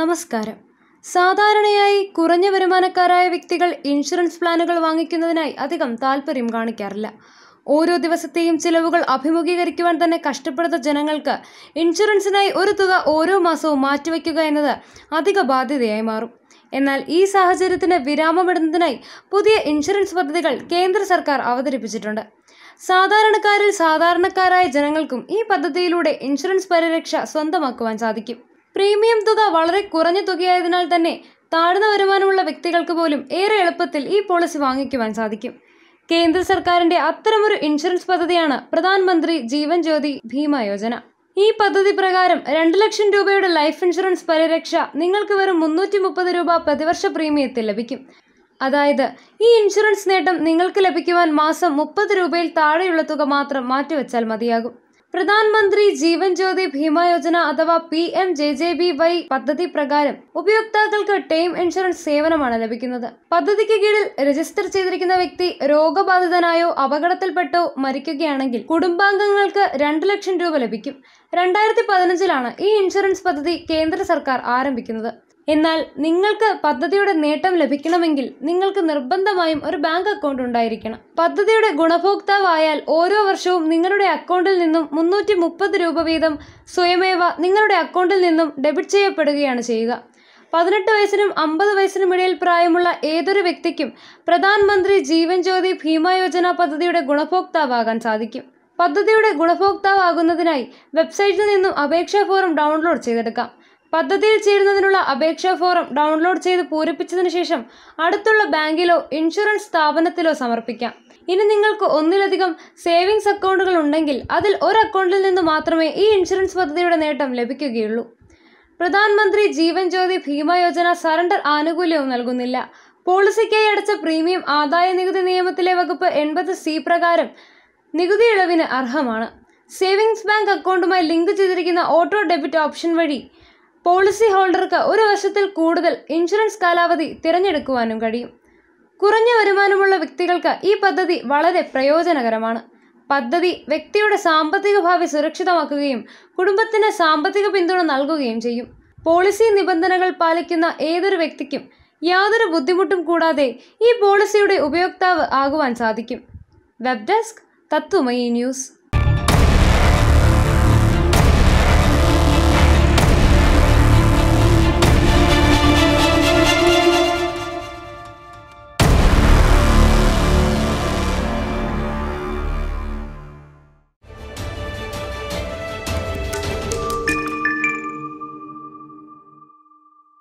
നമസ്കാരം സാധാരണയായി കുറഞ്ഞ വരുമാനക്കാരായ വ്യക്തികൾ ഇൻഷുറൻസ് പ്ലാനുകൾ വാങ്ങിക്കുന്നതിനായി അധികം താല്പര്യം കാണിക്കാറില്ല ഓരോ ദിവസത്തെയും ചിലവുകൾ അഭിമുഖീകരിക്കുവാൻ തന്നെ കഷ്ടപ്പെടുന്ന ജനങ്ങൾക്ക് ഇൻഷുറൻസിനായി ഒരു തുക ഓരോ മാസവും മാറ്റിവെക്കുക എന്നത് അധിക ബാധ്യതയായി മാറും എന്നാൽ ഈ സാഹചര്യത്തിന് വിരാമമിടുന്നതിനായി പുതിയ ഇൻഷുറൻസ് പദ്ധതികൾ കേന്ദ്ര സർക്കാർ അവതരിപ്പിച്ചിട്ടുണ്ട് സാധാരണക്കാരിൽ സാധാരണക്കാരായ ജനങ്ങൾക്കും ഈ പദ്ധതിയിലൂടെ ഇൻഷുറൻസ് പരിരക്ഷ സ്വന്തമാക്കുവാൻ സാധിക്കും പ്രീമിയം തുക വളരെ കുറഞ്ഞ തുകയായതിനാൽ തന്നെ താഴ്ന്ന വരുമാനമുള്ള വ്യക്തികൾക്ക് പോലും ഏറെ എളുപ്പത്തിൽ ഈ പോളിസി വാങ്ങിക്കുവാൻ സാധിക്കും കേന്ദ്ര സർക്കാരിന്റെ അത്തരമൊരു ഇൻഷുറൻസ് പദ്ധതിയാണ് പ്രധാനമന്ത്രി ജീവൻ ജ്യോതി ഭീമ യോജന ഈ പദ്ധതി പ്രകാരം രണ്ട് ലക്ഷം രൂപയുടെ ലൈഫ് ഇൻഷുറൻസ് പരിരക്ഷ നിങ്ങൾക്ക് വെറും മുന്നൂറ്റി മുപ്പത് രൂപ പ്രതിവർഷ പ്രീമിയത്തിൽ ലഭിക്കും അതായത് ഈ ഇൻഷുറൻസ് നേട്ടം നിങ്ങൾക്ക് ലഭിക്കുവാൻ മാസം മുപ്പത് രൂപയിൽ താഴെയുള്ള തുക മാത്രം മാറ്റിവെച്ചാൽ മതിയാകും പ്രധാനമന്ത്രി ജീവൻ ജ്യോതി ഭീമ യോജന അഥവാ P M J J B Y പദ്ധതി പ്രകാരം ഉപയോക്താക്കൾക്ക് ടൈം ഇൻഷുറൻസ് സേവനമാണ് ലഭിക്കുന്നത് പദ്ധതിക്ക് കീഴിൽ രജിസ്റ്റർ ചെയ്തിരിക്കുന്ന വ്യക്തി രോഗബാധിതനായോ അപകടത്തിൽപ്പെട്ടോ മരിക്കുകയാണെങ്കിൽ കുടുംബാംഗങ്ങൾക്ക് രണ്ട് ലക്ഷം രൂപ ലഭിക്കും രണ്ടായിരത്തി പതിനഞ്ചിലാണ് ഈ ഇൻഷുറൻസ് പദ്ധതി കേന്ദ്ര സർക്കാർ ആരംഭിക്കുന്നത് എന്നാൽ നിങ്ങൾക്ക് പദ്ധതിയുടെ നേട്ടം ലഭിക്കണമെങ്കിൽ നിങ്ങൾക്ക് നിർബന്ധമായും ഒരു ബാങ്ക് അക്കൗണ്ട് ഉണ്ടായിരിക്കണം പദ്ധതിയുടെ ഗുണഭോക്താവായാൽ ഓരോ വർഷവും നിങ്ങളുടെ അക്കൗണ്ടിൽ നിന്നും മുന്നൂറ്റി മുപ്പത് രൂപ വീതം സ്വയമേവ നിങ്ങളുടെ അക്കൗണ്ടിൽ നിന്നും ഡെബിറ്റ് ചെയ്യപ്പെടുകയാണ് ചെയ്യുക പതിനെട്ട് വയസ്സിനും അമ്പത് വയസ്സിനും ഇടയിൽ പ്രായമുള്ള ഏതൊരു വ്യക്തിക്കും പ്രധാനമന്ത്രി ജീവൻ ജ്യോതി ഭീമ യോജന പദ്ധതിയുടെ ഗുണഭോക്താവാകാൻ സാധിക്കും പദ്ധതിയുടെ ഗുണഭോക്താവാകുന്നതിനായി വെബ്സൈറ്റിൽ നിന്നും അപേക്ഷാ ഫോറം ഡൗൺലോഡ് ചെയ്തെടുക്കാം പദ്ധതിയിൽ ചേരുന്നതിനുള്ള അപേക്ഷാ ഫോറം ഡൗൺലോഡ് ചെയ്ത് പൂരിപ്പിച്ചതിന് ശേഷം അടുത്തുള്ള ബാങ്കിലോ ഇൻഷുറൻസ് സ്ഥാപനത്തിലോ സമർപ്പിക്കാം ഇനി നിങ്ങൾക്ക് ഒന്നിലധികം സേവിങ്സ് അക്കൗണ്ടുകൾ ഉണ്ടെങ്കിൽ അതിൽ ഒരു അക്കൗണ്ടിൽ നിന്ന് മാത്രമേ ഈ ഇൻഷുറൻസ് പദ്ധതിയുടെ നേട്ടം ലഭിക്കുകയുള്ളൂ പ്രധാനമന്ത്രി ജീവൻ ജ്യോതി ഭീമ യോജന സറണ്ടർ ആനുകൂല്യവും നൽകുന്നില്ല പോളിസിക്കായി അടച്ച പ്രീമിയം ആദായ നികുതി നിയമത്തിലെ വകുപ്പ് എൺപത് സി പ്രകാരം നികുതി ഇളവിന് അർഹമാണ് സേവിങ്സ് ബാങ്ക് അക്കൗണ്ടുമായി ലിങ്ക് ചെയ്തിരിക്കുന്ന ഓട്ടോ ഡെബിറ്റ് ഓപ്ഷൻ വഴി പോളിസി ഹോൾഡർക്ക് ഒരു വർഷത്തിൽ കൂടുതൽ ഇൻഷുറൻസ് കാലാവധി തിരഞ്ഞെടുക്കുവാനും കഴിയും കുറഞ്ഞ വരുമാനമുള്ള വ്യക്തികൾക്ക് ഈ പദ്ധതി വളരെ പ്രയോജനകരമാണ് പദ്ധതി വ്യക്തിയുടെ സാമ്പത്തിക ഭാവി സുരക്ഷിതമാക്കുകയും കുടുംബത്തിന് സാമ്പത്തിക പിന്തുണ നൽകുകയും ചെയ്യും പോളിസി നിബന്ധനകൾ പാലിക്കുന്ന ഏതൊരു വ്യക്തിക്കും യാതൊരു ബുദ്ധിമുട്ടും കൂടാതെ ഈ പോളിസിയുടെ ഉപയോക്താവ് ആകുവാൻ സാധിക്കും വെബ് ഡെസ്ക് തത്വമയി ന്യൂസ്